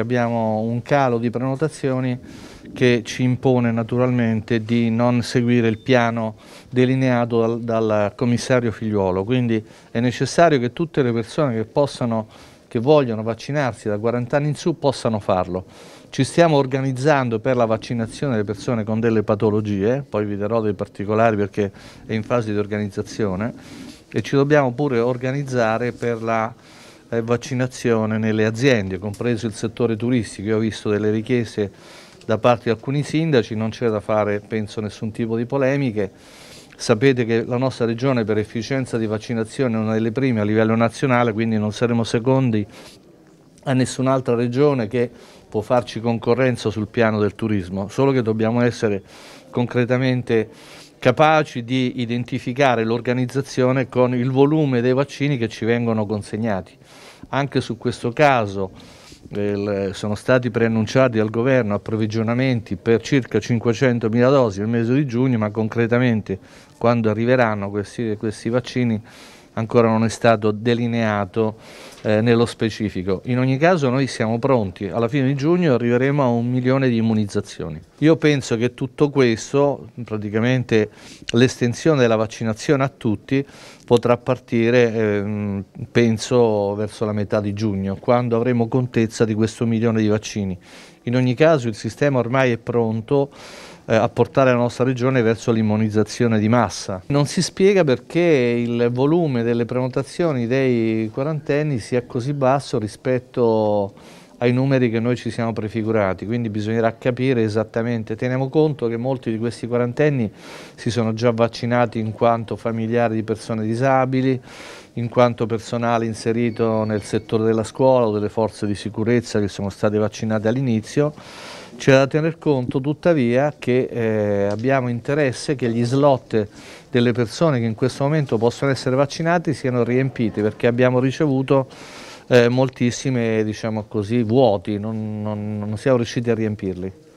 Abbiamo un calo di prenotazioni che ci impone naturalmente di non seguire il piano delineato dal, dal commissario figliuolo, quindi è necessario che tutte le persone che, possano, che vogliono vaccinarsi da 40 anni in su possano farlo. Ci stiamo organizzando per la vaccinazione delle persone con delle patologie, poi vi darò dei particolari perché è in fase di organizzazione, e ci dobbiamo pure organizzare per la eh, vaccinazione nelle aziende, compreso il settore turistico. Io ho visto delle richieste da parte di alcuni sindaci, non c'è da fare, penso, nessun tipo di polemiche. Sapete che la nostra regione per efficienza di vaccinazione è una delle prime a livello nazionale, quindi non saremo secondi a nessun'altra regione che può farci concorrenza sul piano del turismo, solo che dobbiamo essere concretamente capaci di identificare l'organizzazione con il volume dei vaccini che ci vengono consegnati. Anche su questo caso eh, sono stati preannunciati al governo approvvigionamenti per circa 500.000 dosi nel mese di giugno, ma concretamente quando arriveranno questi, questi vaccini ancora non è stato delineato eh, nello specifico. In ogni caso noi siamo pronti, alla fine di giugno arriveremo a un milione di immunizzazioni. Io penso che tutto questo, praticamente l'estensione della vaccinazione a tutti, potrà partire, eh, penso, verso la metà di giugno, quando avremo contezza di questo milione di vaccini. In ogni caso il sistema ormai è pronto eh, a portare la nostra regione verso l'immunizzazione di massa. Non si spiega perché il volume delle prenotazioni dei quarantenni sia così basso rispetto ai numeri che noi ci siamo prefigurati, quindi bisognerà capire esattamente. Teniamo conto che molti di questi quarantenni si sono già vaccinati in quanto familiari di persone disabili, in quanto personale inserito nel settore della scuola o delle forze di sicurezza che sono state vaccinate all'inizio c'è da tener conto tuttavia che eh, abbiamo interesse che gli slot delle persone che in questo momento possono essere vaccinati siano riempiti perché abbiamo ricevuto eh, moltissime diciamo così, vuoti, non, non, non siamo riusciti a riempirli.